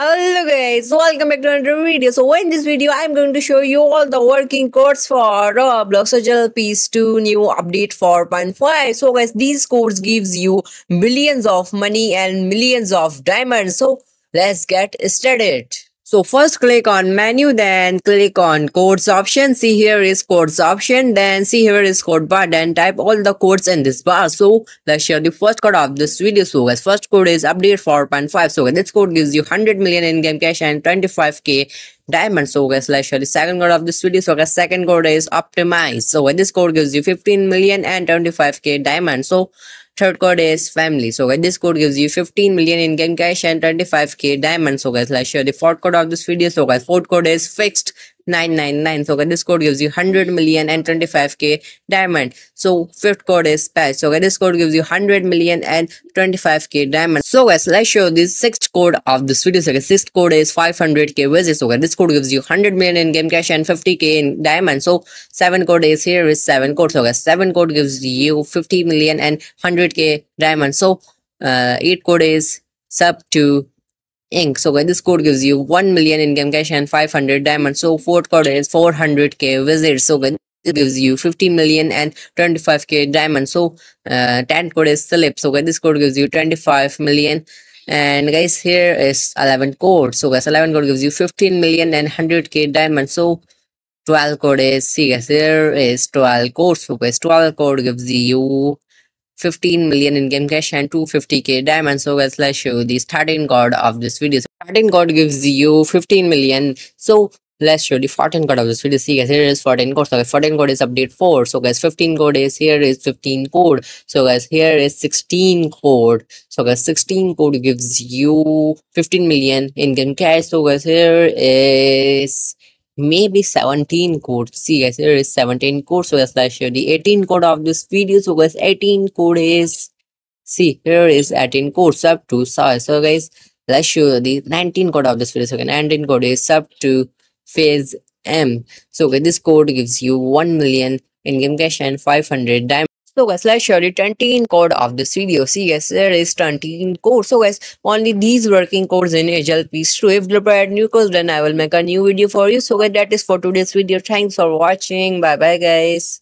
Hello guys, welcome back to another video. So in this video, I'm going to show you all the working codes for Roblox piece 2 new update 4.5. So guys, these codes gives you millions of money and millions of diamonds. So let's get started. So first click on menu, then click on codes option. See here is codes option. Then see here is code bar. Then type all the codes in this bar. So let's share the first code of this video. So guys, first code is update 4.5. So guys, this code gives you 100 million in-game cash and 25k diamond so guys let's share the second code of this video so guys second code is optimize so this code gives you 15 million and 25k diamond so Third code is family. So guys, this code gives you 15 million in game cash and 25k diamonds. So guys, let's share the fourth code of this video. So guys, fourth code is fixed 999 so okay, this code gives you 100 million and 25k diamond so fifth code is patch so okay, this code gives you 100 million and 25k diamond so guys let's show this sixth code of this video so okay, sixth code is 500k visits okay this code gives you 100 million in game cash and 50k in diamond so seven code is here is seven code so guys seven code gives you 50 million and 100k diamond so uh, eight code is sub to Inc. So okay, this code gives you 1 million in game cash and 500 diamonds. So fourth code is 400k wizards. So okay, this gives you 50 million and 25k diamonds. So uh, 10 code is Philip. So okay, this code gives you 25 million. And guys, here is 11 code. So guys, 11 code gives you 15 million and 100k diamonds. So 12 code is see guys here is 12 code so guys 12 code gives you 15 million in game cash and 250k diamonds so guys let's show the starting god of this video so starting god gives you 15 million so let's show the 14 code of this video see guys here is 14 code so guys, 14 code is update 4 so guys 15 code is here is 15 code so guys here is 16 code so guys 16 code gives you 15 million in game cash so guys here is maybe 17 code. see guys here is 17 code. so guys let's show the 18 code of this video so guys 18 code is see here is 18 code sub to size so guys let's show the 19 code of this video so again 19 code is sub to phase m so okay, this code gives you 1 million in game cash and 500 diamond so guys, let's share the code of this video. See yes, there is 10 code. So guys, only these working codes in HLP P2. If you new code. then I will make a new video for you. So guys, that is for today's video. Thanks for watching. Bye bye guys.